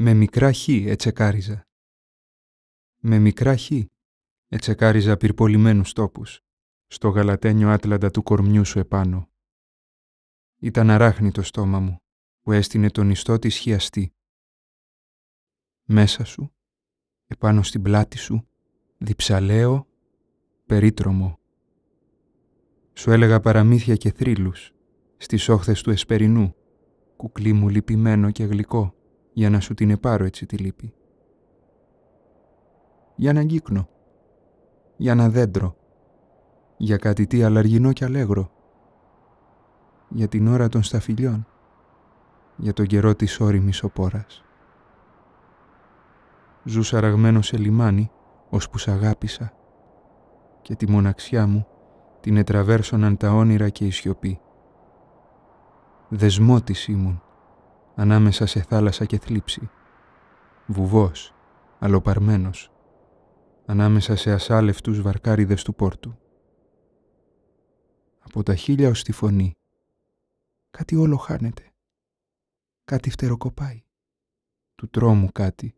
Με μικρά χ ετσεκάριζα. Με μικρά χ ετσεκάριζα πυρπολιμένους τόπους, στο γαλατένιο άτλαντα του κορμιού σου επάνω. Ήταν αράχνη το στόμα μου, που έστεινε τον ιστό της χιαστή. Μέσα σου, επάνω στην πλάτη σου, διψαλαίο, περίτρομο. Σου έλεγα παραμύθια και θρύλους, στις όχθες του εσπερινού, κουκλί μου λυπημένο και γλυκό για να σου την επάρω έτσι τη λύπη. Για να αγγίκνω, για να δέντρο, για κάτι τι αλλαργινό και αλέγρο, για την ώρα των σταφυλιών, για τον καιρό της όρημης οπόρας. Ζούσα ραγμένο σε λιμάνι, που σ' αγάπησα, και τη μοναξιά μου την ετραβέρσωναν τα όνειρα και η σιωπή. Δεσμότης ήμουν, ανάμεσα σε θάλασσα και θλίψη. Βουβός, αλοπαρμένος, ανάμεσα σε ασάλευτους βαρκάριδες του πόρτου. Από τα χίλια ως τη φωνή, κάτι όλο χάνεται, κάτι φτεροκοπάει, του τρόμου κάτι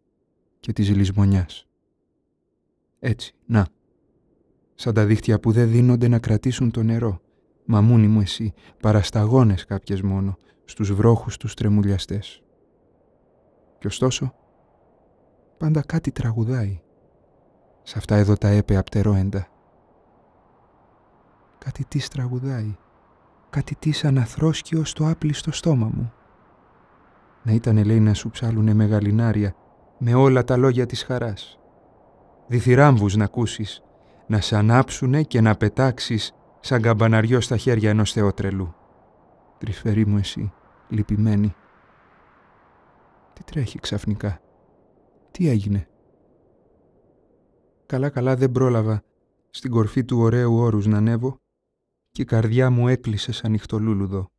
και της λησμονιάς. Έτσι, να, σαν τα δίχτυα που δεν δίνονται να κρατήσουν το νερό, μαμούνι μου εσύ, παρασταγόνες κάποιες μόνο, στους βρόχους τους τρεμουλιαστές. Κι ωστόσο, πάντα κάτι τραγουδάει, σε αυτά εδώ τα έπεα πτερόεντα. Κάτι τις τραγουδάει, κάτι τις αναθρόσκιο στο άπλιστο στόμα μου. Να ήταν λέει να σου ψάλουνε μεγαλινάρια, με όλα τα λόγια της χαράς. Διθυράμβους να ακούσεις, να σ' ανάψουνε και να πετάξεις σαν καμπαναριό στα χέρια ενός θεότρελου. Τρυφερή μου εσύ, λυπημένη. Τι τρέχει ξαφνικά. Τι έγινε. Καλά-καλά δεν πρόλαβα στην κορφή του ωραίου όρους να ανέβω και η καρδιά μου έκλεισε σαν νυχτολούλουδο.